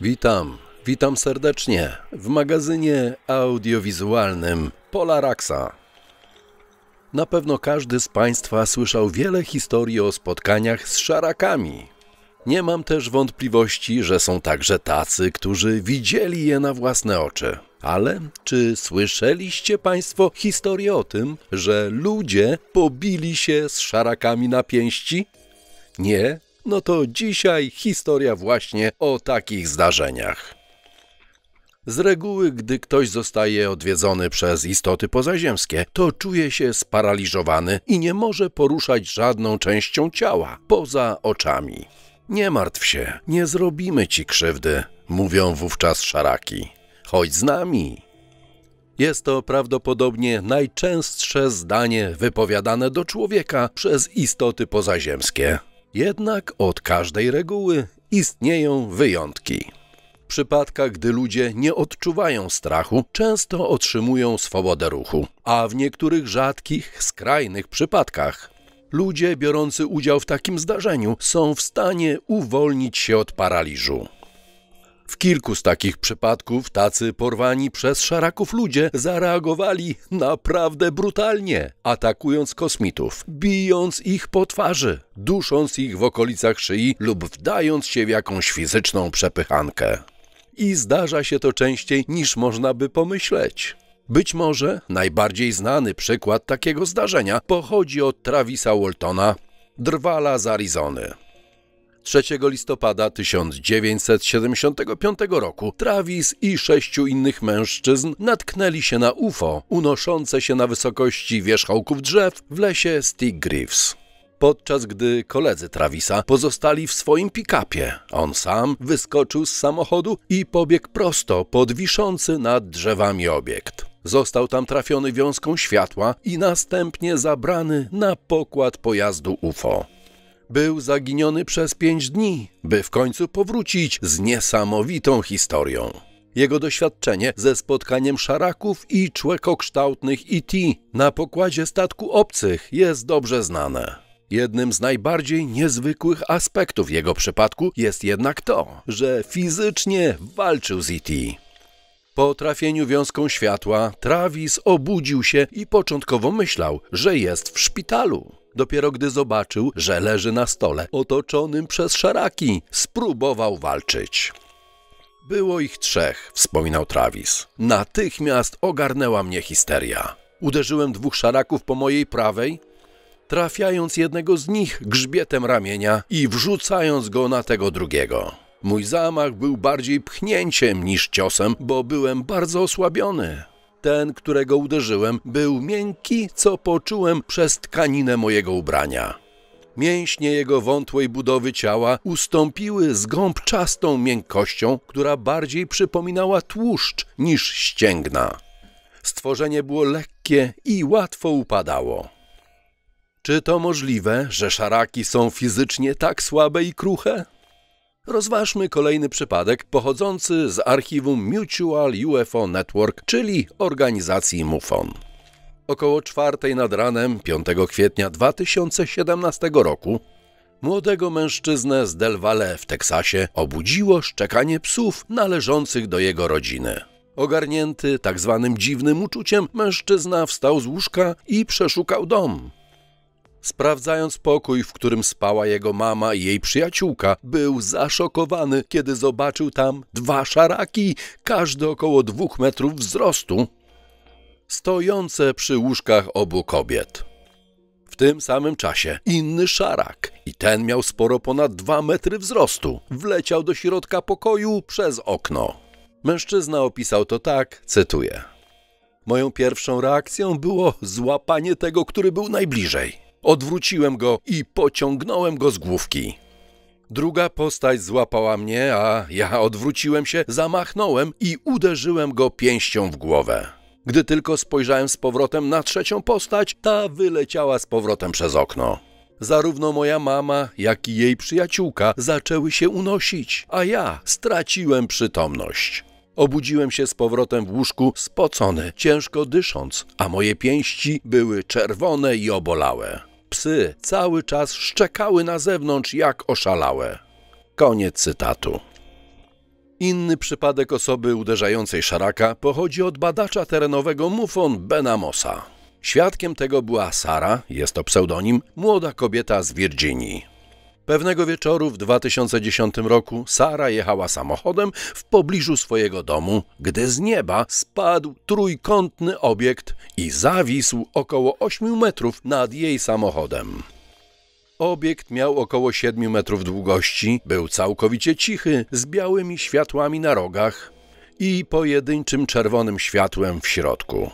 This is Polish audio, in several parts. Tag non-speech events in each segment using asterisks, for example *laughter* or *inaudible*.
Witam, witam serdecznie w magazynie audiowizualnym Polaraxa. Na pewno każdy z Państwa słyszał wiele historii o spotkaniach z szarakami. Nie mam też wątpliwości, że są także tacy, którzy widzieli je na własne oczy. Ale czy słyszeliście Państwo historię o tym, że ludzie pobili się z szarakami na pięści? Nie, no to dzisiaj historia właśnie o takich zdarzeniach. Z reguły, gdy ktoś zostaje odwiedzony przez istoty pozaziemskie, to czuje się sparaliżowany i nie może poruszać żadną częścią ciała poza oczami. Nie martw się, nie zrobimy ci krzywdy, mówią wówczas szaraki. Chodź z nami. Jest to prawdopodobnie najczęstsze zdanie wypowiadane do człowieka przez istoty pozaziemskie. Jednak od każdej reguły istnieją wyjątki. W przypadkach, gdy ludzie nie odczuwają strachu, często otrzymują swobodę ruchu, a w niektórych rzadkich, skrajnych przypadkach ludzie biorący udział w takim zdarzeniu są w stanie uwolnić się od paraliżu. W kilku z takich przypadków tacy porwani przez szaraków ludzie zareagowali naprawdę brutalnie, atakując kosmitów, bijąc ich po twarzy, dusząc ich w okolicach szyi lub wdając się w jakąś fizyczną przepychankę. I zdarza się to częściej niż można by pomyśleć. Być może najbardziej znany przykład takiego zdarzenia pochodzi od Travisa Waltona, drwala z Arizony. 3 listopada 1975 roku Travis i sześciu innych mężczyzn natknęli się na UFO unoszące się na wysokości wierzchołków drzew w lesie Stick Griffs podczas gdy koledzy Travisa pozostali w swoim pikapie, On sam wyskoczył z samochodu i pobiegł prosto pod wiszący nad drzewami obiekt. Został tam trafiony wiązką światła i następnie zabrany na pokład pojazdu UFO. Był zaginiony przez pięć dni, by w końcu powrócić z niesamowitą historią. Jego doświadczenie ze spotkaniem szaraków i człekokształtnych E.T. na pokładzie statku obcych jest dobrze znane. Jednym z najbardziej niezwykłych aspektów jego przypadku jest jednak to, że fizycznie walczył z E.T. Po trafieniu wiązką światła, Travis obudził się i początkowo myślał, że jest w szpitalu dopiero gdy zobaczył, że leży na stole, otoczonym przez szaraki. Spróbował walczyć. Było ich trzech, wspominał Travis. Natychmiast ogarnęła mnie histeria. Uderzyłem dwóch szaraków po mojej prawej, trafiając jednego z nich grzbietem ramienia i wrzucając go na tego drugiego. Mój zamach był bardziej pchnięciem niż ciosem, bo byłem bardzo osłabiony ten, którego uderzyłem, był miękki, co poczułem przez tkaninę mojego ubrania. Mięśnie jego wątłej budowy ciała ustąpiły z gąbczastą miękkością, która bardziej przypominała tłuszcz niż ścięgna. Stworzenie było lekkie i łatwo upadało. Czy to możliwe, że szaraki są fizycznie tak słabe i kruche? Rozważmy kolejny przypadek pochodzący z archiwum Mutual UFO Network, czyli organizacji MUFON. Około czwartej nad ranem 5 kwietnia 2017 roku młodego mężczyznę z Del Valle w Teksasie obudziło szczekanie psów należących do jego rodziny. Ogarnięty tak zwanym dziwnym uczuciem, mężczyzna wstał z łóżka i przeszukał dom. Sprawdzając pokój, w którym spała jego mama i jej przyjaciółka, był zaszokowany, kiedy zobaczył tam dwa szaraki, każdy około dwóch metrów wzrostu, stojące przy łóżkach obu kobiet. W tym samym czasie inny szarak, i ten miał sporo ponad dwa metry wzrostu, wleciał do środka pokoju przez okno. Mężczyzna opisał to tak, cytuję. Moją pierwszą reakcją było złapanie tego, który był najbliżej. Odwróciłem go i pociągnąłem go z główki. Druga postać złapała mnie, a ja odwróciłem się, zamachnąłem i uderzyłem go pięścią w głowę. Gdy tylko spojrzałem z powrotem na trzecią postać, ta wyleciała z powrotem przez okno. Zarówno moja mama, jak i jej przyjaciółka zaczęły się unosić, a ja straciłem przytomność. Obudziłem się z powrotem w łóżku spocony, ciężko dysząc, a moje pięści były czerwone i obolałe. Psy cały czas szczekały na zewnątrz jak oszalałe. Koniec cytatu. Inny przypadek osoby uderzającej szaraka pochodzi od badacza terenowego MUFON Benamosa. Świadkiem tego była Sara, jest to pseudonim, młoda kobieta z Virginii. Pewnego wieczoru w 2010 roku Sara jechała samochodem w pobliżu swojego domu, gdy z nieba spadł trójkątny obiekt i zawisł około 8 metrów nad jej samochodem. Obiekt miał około 7 metrów długości, był całkowicie cichy, z białymi światłami na rogach i pojedynczym czerwonym światłem w środku.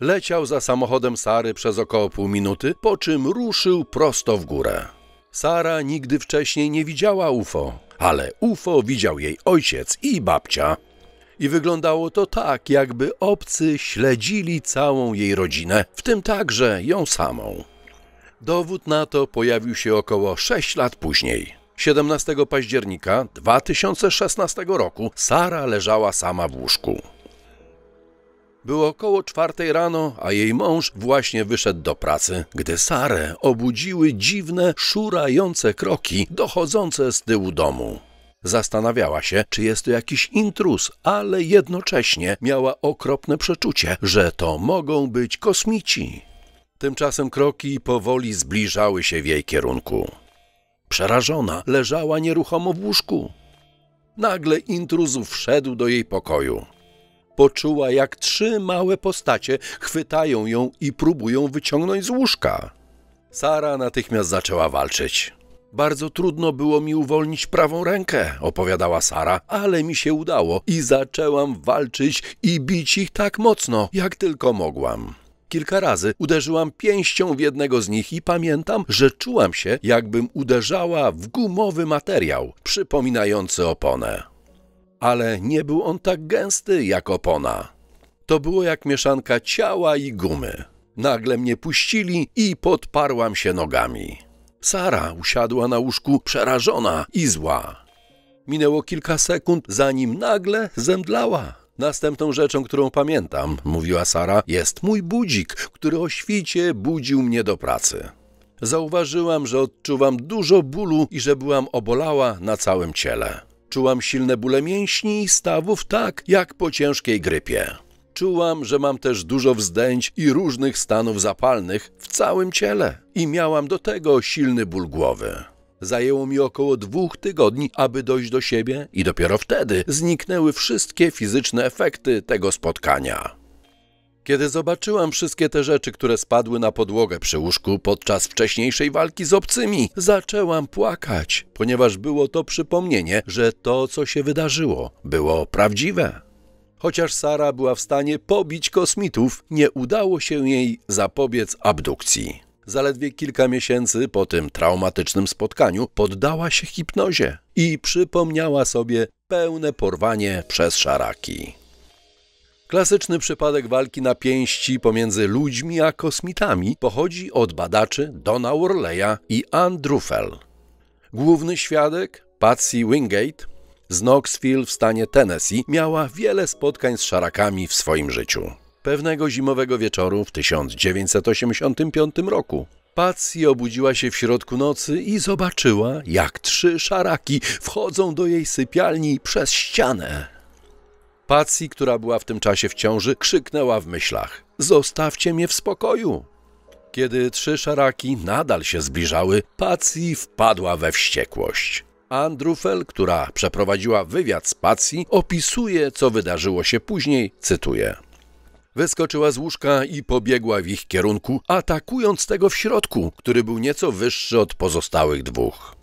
Leciał za samochodem Sary przez około pół minuty, po czym ruszył prosto w górę. Sara nigdy wcześniej nie widziała UFO, ale UFO widział jej ojciec i babcia. I wyglądało to tak, jakby obcy śledzili całą jej rodzinę, w tym także ją samą. Dowód na to pojawił się około 6 lat później. 17 października 2016 roku Sara leżała sama w łóżku. Było około czwartej rano, a jej mąż właśnie wyszedł do pracy, gdy Sarę obudziły dziwne, szurające kroki dochodzące z tyłu domu. Zastanawiała się, czy jest to jakiś intruz, ale jednocześnie miała okropne przeczucie, że to mogą być kosmici. Tymczasem kroki powoli zbliżały się w jej kierunku. Przerażona leżała nieruchomo w łóżku. Nagle intruz wszedł do jej pokoju. Poczuła, jak trzy małe postacie chwytają ją i próbują wyciągnąć z łóżka. Sara natychmiast zaczęła walczyć. Bardzo trudno było mi uwolnić prawą rękę, opowiadała Sara, ale mi się udało i zaczęłam walczyć i bić ich tak mocno, jak tylko mogłam. Kilka razy uderzyłam pięścią w jednego z nich i pamiętam, że czułam się, jakbym uderzała w gumowy materiał, przypominający oponę ale nie był on tak gęsty jak opona. To było jak mieszanka ciała i gumy. Nagle mnie puścili i podparłam się nogami. Sara usiadła na łóżku przerażona i zła. Minęło kilka sekund, zanim nagle zemdlała. Następną rzeczą, którą pamiętam, mówiła Sara, jest mój budzik, który o świcie budził mnie do pracy. Zauważyłam, że odczuwam dużo bólu i że byłam obolała na całym ciele. Czułam silne bóle mięśni i stawów tak jak po ciężkiej grypie. Czułam, że mam też dużo wzdęć i różnych stanów zapalnych w całym ciele i miałam do tego silny ból głowy. Zajęło mi około dwóch tygodni, aby dojść do siebie i dopiero wtedy zniknęły wszystkie fizyczne efekty tego spotkania. Kiedy zobaczyłam wszystkie te rzeczy, które spadły na podłogę przy łóżku podczas wcześniejszej walki z obcymi, zaczęłam płakać, ponieważ było to przypomnienie, że to, co się wydarzyło, było prawdziwe. Chociaż Sara była w stanie pobić kosmitów, nie udało się jej zapobiec abdukcji. Zaledwie kilka miesięcy po tym traumatycznym spotkaniu poddała się hipnozie i przypomniała sobie pełne porwanie przez szaraki. Klasyczny przypadek walki na pięści pomiędzy ludźmi a kosmitami pochodzi od badaczy Dona Worleya i Ann Drufel. Główny świadek, Patsy Wingate, z Knoxville w stanie Tennessee, miała wiele spotkań z szarakami w swoim życiu. Pewnego zimowego wieczoru w 1985 roku Patsy obudziła się w środku nocy i zobaczyła, jak trzy szaraki wchodzą do jej sypialni przez ścianę. Pacji, która była w tym czasie w ciąży, krzyknęła w myślach: Zostawcie mnie w spokoju! Kiedy trzy szaraki nadal się zbliżały, Pacji wpadła we wściekłość. Andrufel, która przeprowadziła wywiad z Pacji, opisuje, co wydarzyło się później, cytuję. Wyskoczyła z łóżka i pobiegła w ich kierunku, atakując tego w środku, który był nieco wyższy od pozostałych dwóch.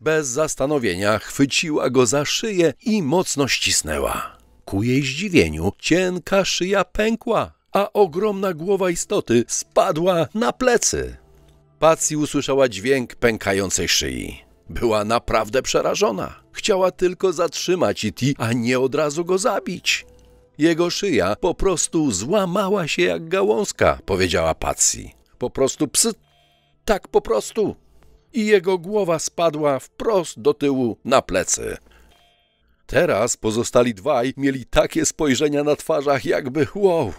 Bez zastanowienia chwyciła go za szyję i mocno ścisnęła. Ku jej zdziwieniu cienka szyja pękła, a ogromna głowa istoty spadła na plecy. Pacji usłyszała dźwięk pękającej szyi. Była naprawdę przerażona. Chciała tylko zatrzymać Iti, a nie od razu go zabić. Jego szyja po prostu złamała się jak gałązka, powiedziała Pacji. Po prostu psy... tak po prostu. I jego głowa spadła wprost do tyłu na plecy. Teraz pozostali dwaj mieli takie spojrzenia na twarzach, jakby wow.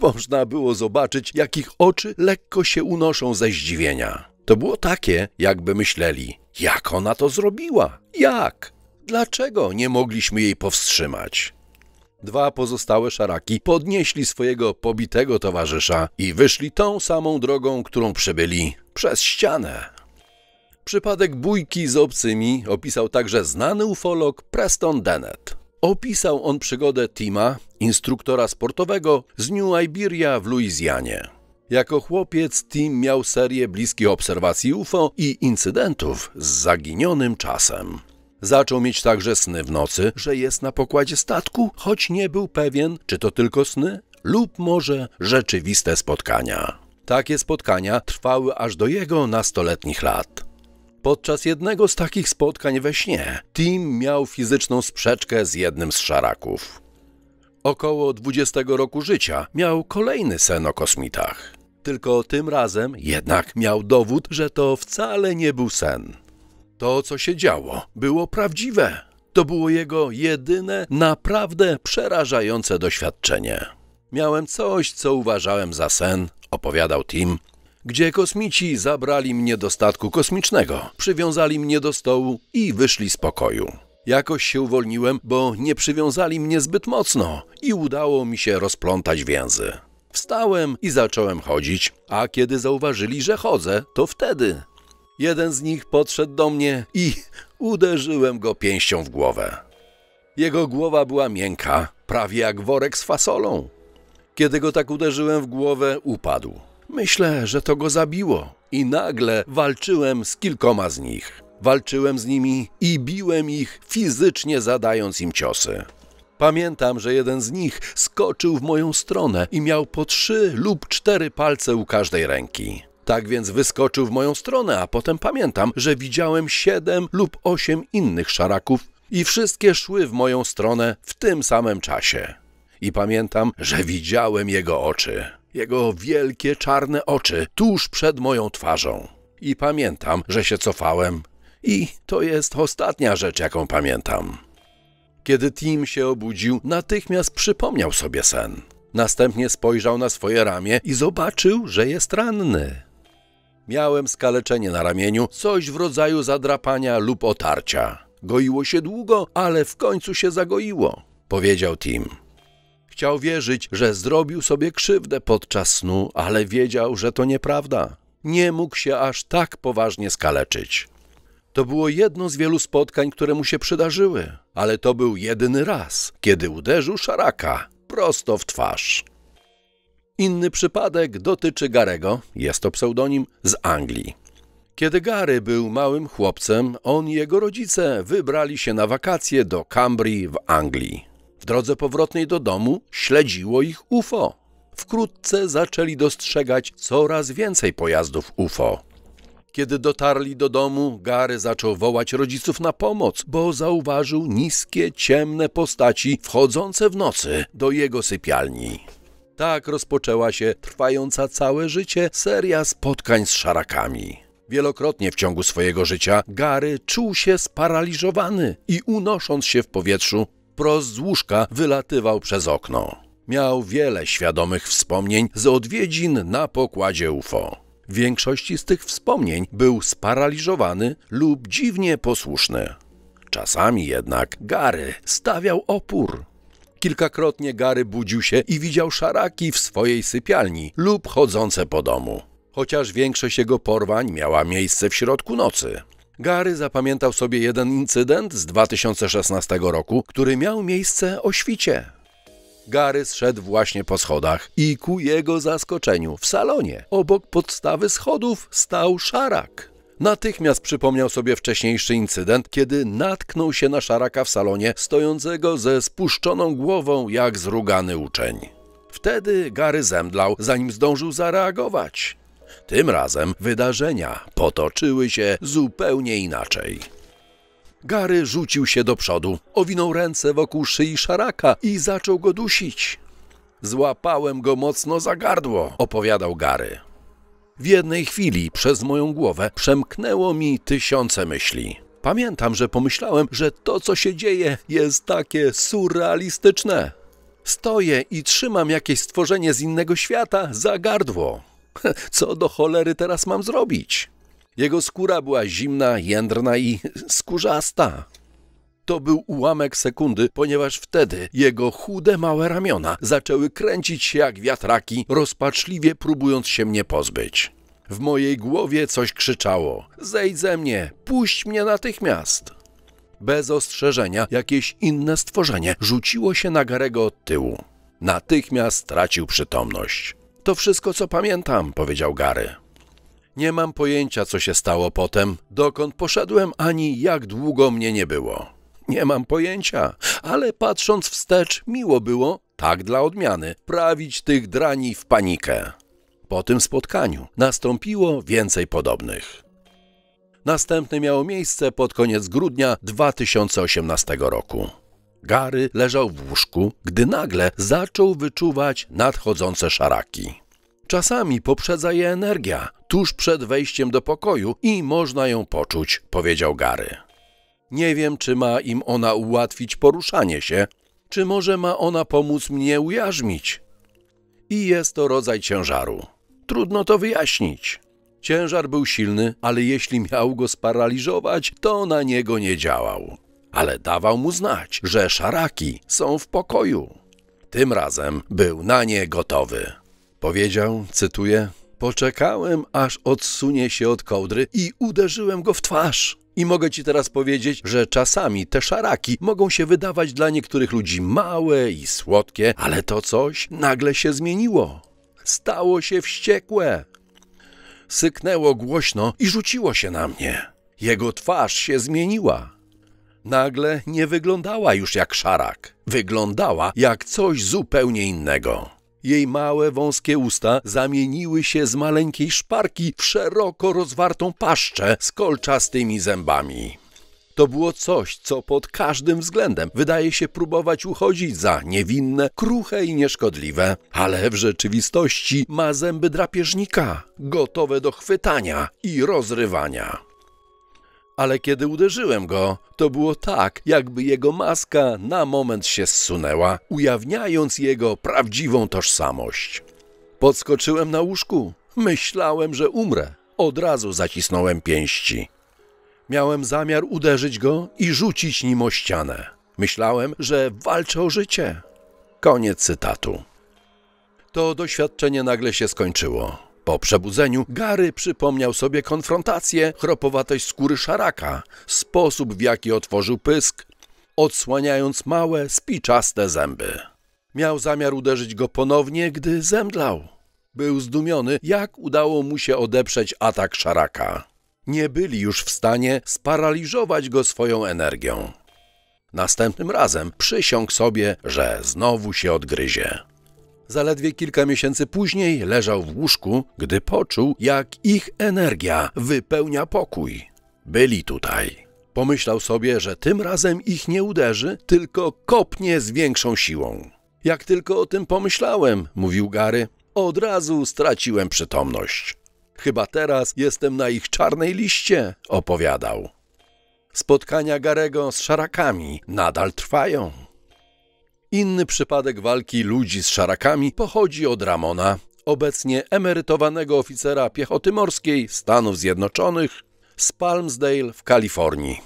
Można było zobaczyć, jak ich oczy lekko się unoszą ze zdziwienia. To było takie, jakby myśleli, jak ona to zrobiła? Jak? Dlaczego nie mogliśmy jej powstrzymać? Dwa pozostałe szaraki podnieśli swojego pobitego towarzysza i wyszli tą samą drogą, którą przebyli przez ścianę. Przypadek bójki z obcymi opisał także znany ufolog Preston Dennett. Opisał on przygodę Tima, instruktora sportowego z New Iberia w Luizjanie. Jako chłopiec Tim miał serię bliskich obserwacji UFO i incydentów z zaginionym czasem. Zaczął mieć także sny w nocy, że jest na pokładzie statku, choć nie był pewien, czy to tylko sny, lub może rzeczywiste spotkania. Takie spotkania trwały aż do jego nastoletnich lat. Podczas jednego z takich spotkań we śnie Tim miał fizyczną sprzeczkę z jednym z szaraków. Około 20 roku życia miał kolejny sen o kosmitach. Tylko tym razem jednak miał dowód, że to wcale nie był sen. To, co się działo, było prawdziwe. To było jego jedyne, naprawdę przerażające doświadczenie. Miałem coś, co uważałem za sen, opowiadał Tim, gdzie kosmici zabrali mnie do statku kosmicznego, przywiązali mnie do stołu i wyszli z pokoju. Jakoś się uwolniłem, bo nie przywiązali mnie zbyt mocno i udało mi się rozplątać więzy. Wstałem i zacząłem chodzić, a kiedy zauważyli, że chodzę, to wtedy. Jeden z nich podszedł do mnie i *laughs* uderzyłem go pięścią w głowę. Jego głowa była miękka, prawie jak worek z fasolą. Kiedy go tak uderzyłem w głowę, upadł. Myślę, że to go zabiło i nagle walczyłem z kilkoma z nich. Walczyłem z nimi i biłem ich fizycznie zadając im ciosy. Pamiętam, że jeden z nich skoczył w moją stronę i miał po trzy lub cztery palce u każdej ręki. Tak więc wyskoczył w moją stronę, a potem pamiętam, że widziałem siedem lub osiem innych szaraków i wszystkie szły w moją stronę w tym samym czasie. I pamiętam, że widziałem jego oczy jego wielkie czarne oczy tuż przed moją twarzą. I pamiętam, że się cofałem. I to jest ostatnia rzecz, jaką pamiętam. Kiedy Tim się obudził, natychmiast przypomniał sobie sen. Następnie spojrzał na swoje ramię i zobaczył, że jest ranny. Miałem skaleczenie na ramieniu, coś w rodzaju zadrapania lub otarcia. Goiło się długo, ale w końcu się zagoiło, powiedział Tim. Chciał wierzyć, że zrobił sobie krzywdę podczas snu, ale wiedział, że to nieprawda. Nie mógł się aż tak poważnie skaleczyć. To było jedno z wielu spotkań, które mu się przydarzyły, ale to był jedyny raz, kiedy uderzył szaraka prosto w twarz. Inny przypadek dotyczy Garego, jest to pseudonim, z Anglii. Kiedy Gary był małym chłopcem, on i jego rodzice wybrali się na wakacje do Cambry w Anglii. W drodze powrotnej do domu śledziło ich UFO. Wkrótce zaczęli dostrzegać coraz więcej pojazdów UFO. Kiedy dotarli do domu, Gary zaczął wołać rodziców na pomoc, bo zauważył niskie, ciemne postaci wchodzące w nocy do jego sypialni. Tak rozpoczęła się trwająca całe życie seria spotkań z szarakami. Wielokrotnie w ciągu swojego życia Gary czuł się sparaliżowany i unosząc się w powietrzu, wprost z łóżka wylatywał przez okno. Miał wiele świadomych wspomnień z odwiedzin na pokładzie UFO. W większości z tych wspomnień był sparaliżowany lub dziwnie posłuszny. Czasami jednak Gary stawiał opór. Kilkakrotnie Gary budził się i widział szaraki w swojej sypialni lub chodzące po domu. Chociaż większość jego porwań miała miejsce w środku nocy. Gary zapamiętał sobie jeden incydent z 2016 roku, który miał miejsce o świcie. Gary zszedł właśnie po schodach i ku jego zaskoczeniu w salonie obok podstawy schodów stał szarak. Natychmiast przypomniał sobie wcześniejszy incydent, kiedy natknął się na szaraka w salonie stojącego ze spuszczoną głową jak zrugany uczeń. Wtedy Gary zemdlał, zanim zdążył zareagować. Tym razem wydarzenia potoczyły się zupełnie inaczej. Gary rzucił się do przodu, owinął ręce wokół szyi szaraka i zaczął go dusić. Złapałem go mocno za gardło, opowiadał Gary. W jednej chwili przez moją głowę przemknęło mi tysiące myśli. Pamiętam, że pomyślałem, że to, co się dzieje, jest takie surrealistyczne. Stoję i trzymam jakieś stworzenie z innego świata za gardło. *laughs* Co do cholery teraz mam zrobić? Jego skóra była zimna, jędrna i skórzasta. To był ułamek sekundy, ponieważ wtedy jego chude małe ramiona zaczęły kręcić się jak wiatraki, rozpaczliwie próbując się mnie pozbyć. W mojej głowie coś krzyczało: Zejdź ze mnie, puść mnie natychmiast. Bez ostrzeżenia jakieś inne stworzenie rzuciło się na Garego od tyłu. Natychmiast stracił przytomność. To wszystko, co pamiętam, powiedział Gary. Nie mam pojęcia, co się stało potem, dokąd poszedłem, ani jak długo mnie nie było. Nie mam pojęcia, ale patrząc wstecz, miło było, tak dla odmiany, prawić tych drani w panikę. Po tym spotkaniu nastąpiło więcej podobnych. Następne miało miejsce pod koniec grudnia 2018 roku. Gary leżał w łóżku, gdy nagle zaczął wyczuwać nadchodzące szaraki. Czasami poprzedza je energia tuż przed wejściem do pokoju i można ją poczuć, powiedział Gary. Nie wiem, czy ma im ona ułatwić poruszanie się, czy może ma ona pomóc mnie ujarzmić. I jest to rodzaj ciężaru. Trudno to wyjaśnić. Ciężar był silny, ale jeśli miał go sparaliżować, to na niego nie działał ale dawał mu znać, że szaraki są w pokoju. Tym razem był na nie gotowy. Powiedział, cytuję, Poczekałem, aż odsunie się od kołdry i uderzyłem go w twarz. I mogę ci teraz powiedzieć, że czasami te szaraki mogą się wydawać dla niektórych ludzi małe i słodkie, ale to coś nagle się zmieniło. Stało się wściekłe. Syknęło głośno i rzuciło się na mnie. Jego twarz się zmieniła nagle nie wyglądała już jak szarak. Wyglądała jak coś zupełnie innego. Jej małe, wąskie usta zamieniły się z maleńkiej szparki w szeroko rozwartą paszczę z kolczastymi zębami. To było coś, co pod każdym względem wydaje się próbować uchodzić za niewinne, kruche i nieszkodliwe, ale w rzeczywistości ma zęby drapieżnika, gotowe do chwytania i rozrywania ale kiedy uderzyłem go, to było tak, jakby jego maska na moment się zsunęła, ujawniając jego prawdziwą tożsamość. Podskoczyłem na łóżku. Myślałem, że umrę. Od razu zacisnąłem pięści. Miałem zamiar uderzyć go i rzucić nim o ścianę. Myślałem, że walczę o życie. Koniec cytatu. To doświadczenie nagle się skończyło. Po przebudzeniu Gary przypomniał sobie konfrontację, chropowatość skóry szaraka, sposób w jaki otworzył pysk, odsłaniając małe, spiczaste zęby. Miał zamiar uderzyć go ponownie, gdy zemdlał. Był zdumiony, jak udało mu się odeprzeć atak szaraka. Nie byli już w stanie sparaliżować go swoją energią. Następnym razem przysiągł sobie, że znowu się odgryzie. Zaledwie kilka miesięcy później leżał w łóżku, gdy poczuł, jak ich energia wypełnia pokój. Byli tutaj. Pomyślał sobie, że tym razem ich nie uderzy, tylko kopnie z większą siłą. Jak tylko o tym pomyślałem, mówił Gary, od razu straciłem przytomność. Chyba teraz jestem na ich czarnej liście, opowiadał. Spotkania Garego z szarakami nadal trwają. Inny przypadek walki ludzi z szarakami pochodzi od Ramona, obecnie emerytowanego oficera piechoty morskiej Stanów Zjednoczonych z Palmsdale w Kalifornii.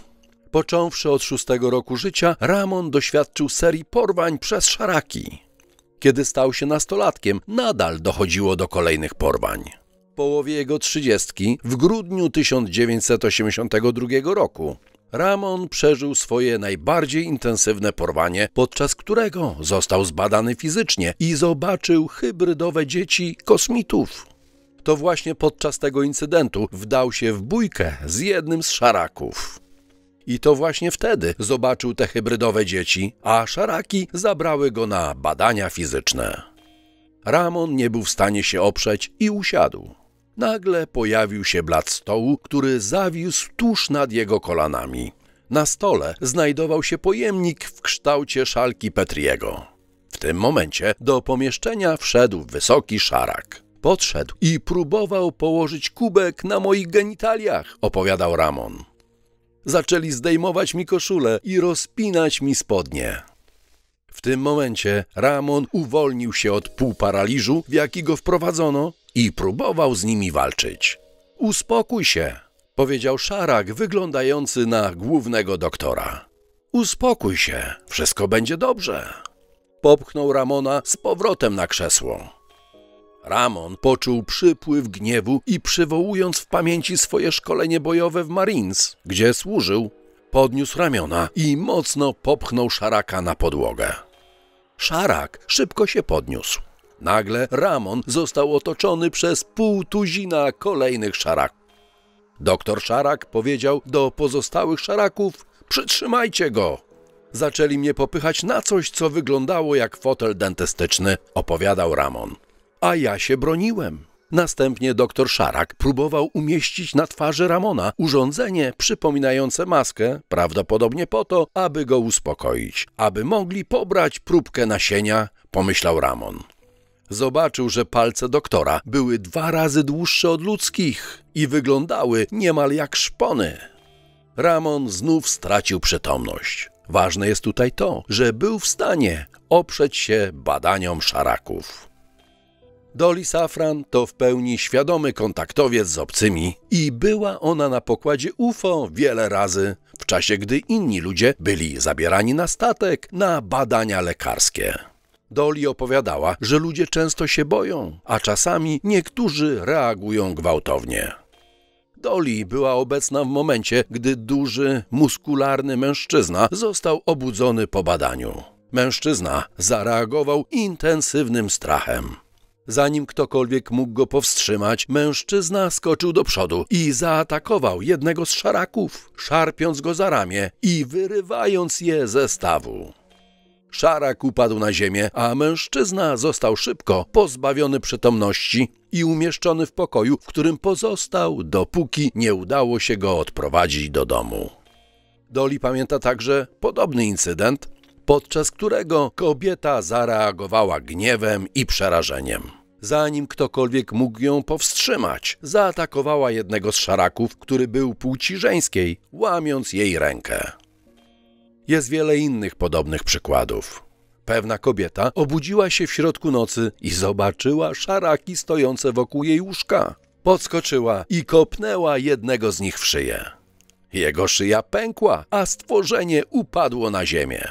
Począwszy od szóstego roku życia, Ramon doświadczył serii porwań przez szaraki. Kiedy stał się nastolatkiem, nadal dochodziło do kolejnych porwań. W połowie jego trzydziestki, w grudniu 1982 roku, Ramon przeżył swoje najbardziej intensywne porwanie, podczas którego został zbadany fizycznie i zobaczył hybrydowe dzieci kosmitów. To właśnie podczas tego incydentu wdał się w bójkę z jednym z szaraków. I to właśnie wtedy zobaczył te hybrydowe dzieci, a szaraki zabrały go na badania fizyczne. Ramon nie był w stanie się oprzeć i usiadł. Nagle pojawił się blat stołu, który zawiózł tuż nad jego kolanami. Na stole znajdował się pojemnik w kształcie szalki Petriego. W tym momencie do pomieszczenia wszedł wysoki szarak. Podszedł i próbował położyć kubek na moich genitaliach, opowiadał Ramon. Zaczęli zdejmować mi koszulę i rozpinać mi spodnie. W tym momencie Ramon uwolnił się od półparaliżu, w jaki go wprowadzono i próbował z nimi walczyć. Uspokój się, powiedział szarak wyglądający na głównego doktora. Uspokój się, wszystko będzie dobrze. Popchnął Ramona z powrotem na krzesło. Ramon poczuł przypływ gniewu i przywołując w pamięci swoje szkolenie bojowe w Marines, gdzie służył, podniósł ramiona i mocno popchnął szaraka na podłogę. Szarak szybko się podniósł. Nagle Ramon został otoczony przez pół tuzina kolejnych szaraków. Doktor Szarak powiedział do pozostałych szaraków: Przytrzymajcie go! Zaczęli mnie popychać na coś, co wyglądało jak fotel dentystyczny, opowiadał Ramon. A ja się broniłem. Następnie doktor Szarak próbował umieścić na twarzy Ramona urządzenie przypominające maskę, prawdopodobnie po to, aby go uspokoić, aby mogli pobrać próbkę nasienia, pomyślał Ramon. Zobaczył, że palce doktora były dwa razy dłuższe od ludzkich i wyglądały niemal jak szpony. Ramon znów stracił przytomność. Ważne jest tutaj to, że był w stanie oprzeć się badaniom szaraków. Dolly Safran to w pełni świadomy kontaktowiec z obcymi i była ona na pokładzie UFO wiele razy, w czasie gdy inni ludzie byli zabierani na statek na badania lekarskie. Doli opowiadała, że ludzie często się boją, a czasami niektórzy reagują gwałtownie. Doli była obecna w momencie, gdy duży, muskularny mężczyzna został obudzony po badaniu. Mężczyzna zareagował intensywnym strachem. Zanim ktokolwiek mógł go powstrzymać, mężczyzna skoczył do przodu i zaatakował jednego z szaraków, szarpiąc go za ramię i wyrywając je ze stawu. Szarak upadł na ziemię, a mężczyzna został szybko pozbawiony przytomności i umieszczony w pokoju, w którym pozostał, dopóki nie udało się go odprowadzić do domu. Doli pamięta także podobny incydent, podczas którego kobieta zareagowała gniewem i przerażeniem. Zanim ktokolwiek mógł ją powstrzymać, zaatakowała jednego z szaraków, który był płci żeńskiej, łamiąc jej rękę. Jest wiele innych podobnych przykładów. Pewna kobieta obudziła się w środku nocy i zobaczyła szaraki stojące wokół jej łóżka. Podskoczyła i kopnęła jednego z nich w szyję. Jego szyja pękła, a stworzenie upadło na ziemię.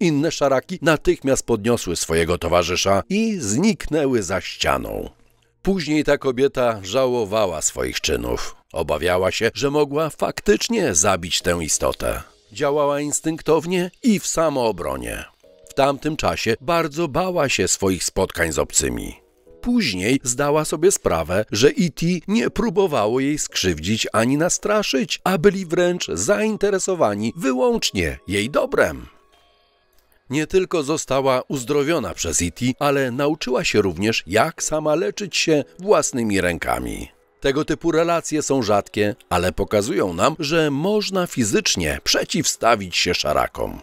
Inne szaraki natychmiast podniosły swojego towarzysza i zniknęły za ścianą. Później ta kobieta żałowała swoich czynów. Obawiała się, że mogła faktycznie zabić tę istotę. Działała instynktownie i w samoobronie. W tamtym czasie bardzo bała się swoich spotkań z obcymi. Później zdała sobie sprawę, że E.T. nie próbowało jej skrzywdzić ani nastraszyć, a byli wręcz zainteresowani wyłącznie jej dobrem. Nie tylko została uzdrowiona przez E.T., ale nauczyła się również, jak sama leczyć się własnymi rękami. Tego typu relacje są rzadkie, ale pokazują nam, że można fizycznie przeciwstawić się szarakom.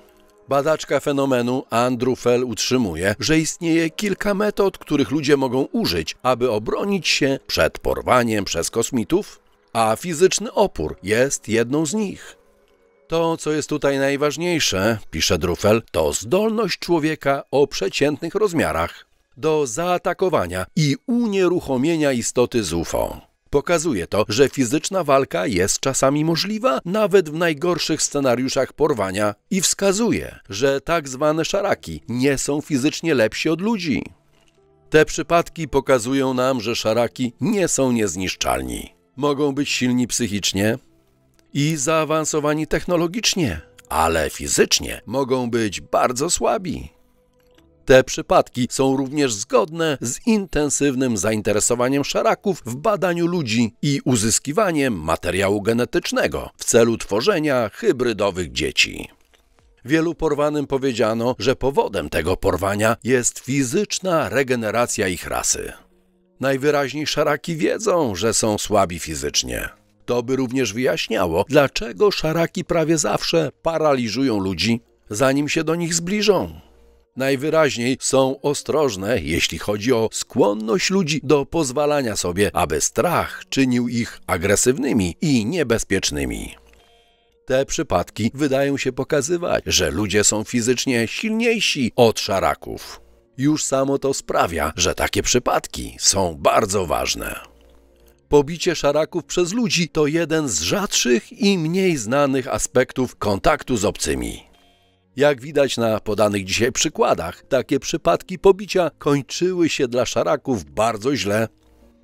Badaczka fenomenu Andrew Fell utrzymuje, że istnieje kilka metod, których ludzie mogą użyć, aby obronić się przed porwaniem przez kosmitów, a fizyczny opór jest jedną z nich. To, co jest tutaj najważniejsze, pisze Drufel, to zdolność człowieka o przeciętnych rozmiarach do zaatakowania i unieruchomienia istoty z UFO. Pokazuje to, że fizyczna walka jest czasami możliwa, nawet w najgorszych scenariuszach porwania i wskazuje, że tak zwane szaraki nie są fizycznie lepsi od ludzi. Te przypadki pokazują nam, że szaraki nie są niezniszczalni. Mogą być silni psychicznie i zaawansowani technologicznie, ale fizycznie mogą być bardzo słabi. Te przypadki są również zgodne z intensywnym zainteresowaniem szaraków w badaniu ludzi i uzyskiwaniem materiału genetycznego w celu tworzenia hybrydowych dzieci. Wielu porwanym powiedziano, że powodem tego porwania jest fizyczna regeneracja ich rasy. Najwyraźniej szaraki wiedzą, że są słabi fizycznie. To by również wyjaśniało, dlaczego szaraki prawie zawsze paraliżują ludzi, zanim się do nich zbliżą najwyraźniej są ostrożne, jeśli chodzi o skłonność ludzi do pozwalania sobie, aby strach czynił ich agresywnymi i niebezpiecznymi. Te przypadki wydają się pokazywać, że ludzie są fizycznie silniejsi od szaraków. Już samo to sprawia, że takie przypadki są bardzo ważne. Pobicie szaraków przez ludzi to jeden z rzadszych i mniej znanych aspektów kontaktu z obcymi. Jak widać na podanych dzisiaj przykładach, takie przypadki pobicia kończyły się dla szaraków bardzo źle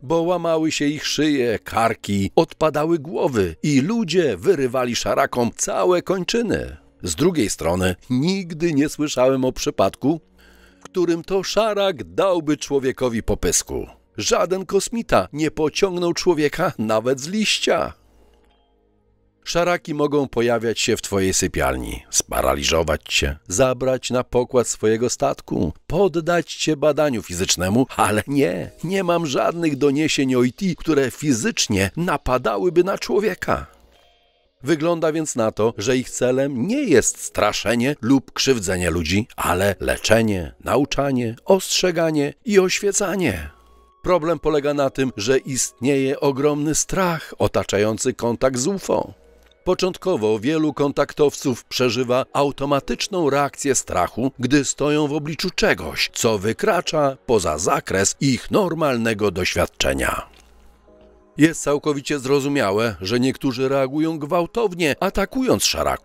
bo łamały się ich szyje, karki, odpadały głowy i ludzie wyrywali szarakom całe kończyny. Z drugiej strony, nigdy nie słyszałem o przypadku, którym to szarak dałby człowiekowi popysku. Żaden kosmita nie pociągnął człowieka nawet z liścia. Szaraki mogą pojawiać się w twojej sypialni, sparaliżować cię, zabrać na pokład swojego statku, poddać cię badaniu fizycznemu, ale nie, nie mam żadnych doniesień o IT, które fizycznie napadałyby na człowieka. Wygląda więc na to, że ich celem nie jest straszenie lub krzywdzenie ludzi, ale leczenie, nauczanie, ostrzeganie i oświecanie. Problem polega na tym, że istnieje ogromny strach otaczający kontakt z UFO. Początkowo wielu kontaktowców przeżywa automatyczną reakcję strachu, gdy stoją w obliczu czegoś, co wykracza poza zakres ich normalnego doświadczenia. Jest całkowicie zrozumiałe, że niektórzy reagują gwałtownie, atakując szaraku.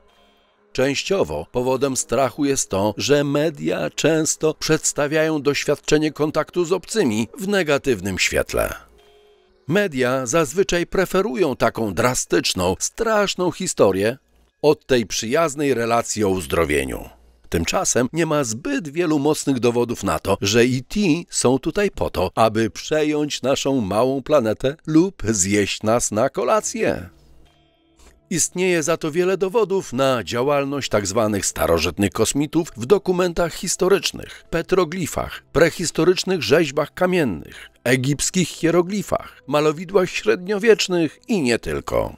Częściowo powodem strachu jest to, że media często przedstawiają doświadczenie kontaktu z obcymi w negatywnym świetle. Media zazwyczaj preferują taką drastyczną, straszną historię od tej przyjaznej relacji o uzdrowieniu. Tymczasem nie ma zbyt wielu mocnych dowodów na to, że IT są tutaj po to, aby przejąć naszą małą planetę lub zjeść nas na kolację. Istnieje za to wiele dowodów na działalność tzw. Tak starożytnych kosmitów w dokumentach historycznych, petroglifach, prehistorycznych rzeźbach kamiennych, egipskich hieroglifach, malowidłach średniowiecznych i nie tylko.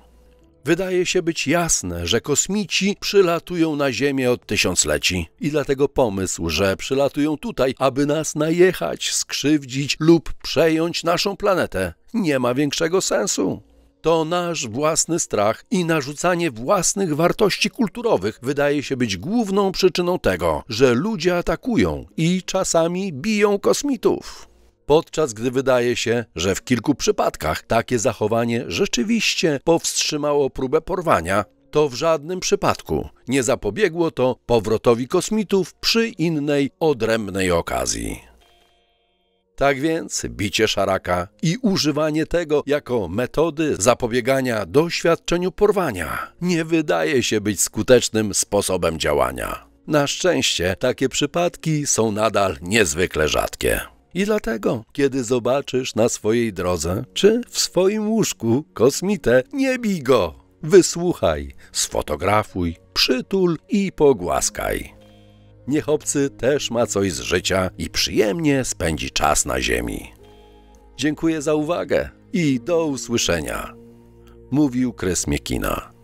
Wydaje się być jasne, że kosmici przylatują na Ziemię od tysiącleci i dlatego pomysł, że przylatują tutaj, aby nas najechać, skrzywdzić lub przejąć naszą planetę, nie ma większego sensu to nasz własny strach i narzucanie własnych wartości kulturowych wydaje się być główną przyczyną tego, że ludzie atakują i czasami biją kosmitów. Podczas gdy wydaje się, że w kilku przypadkach takie zachowanie rzeczywiście powstrzymało próbę porwania, to w żadnym przypadku nie zapobiegło to powrotowi kosmitów przy innej odrębnej okazji. Tak więc bicie szaraka i używanie tego jako metody zapobiegania doświadczeniu porwania nie wydaje się być skutecznym sposobem działania. Na szczęście takie przypadki są nadal niezwykle rzadkie. I dlatego, kiedy zobaczysz na swojej drodze czy w swoim łóżku kosmitę, nie bij go! Wysłuchaj, sfotografuj, przytul i pogłaskaj niech obcy też ma coś z życia i przyjemnie spędzi czas na ziemi. Dziękuję za uwagę i do usłyszenia. Mówił Kres Miekina.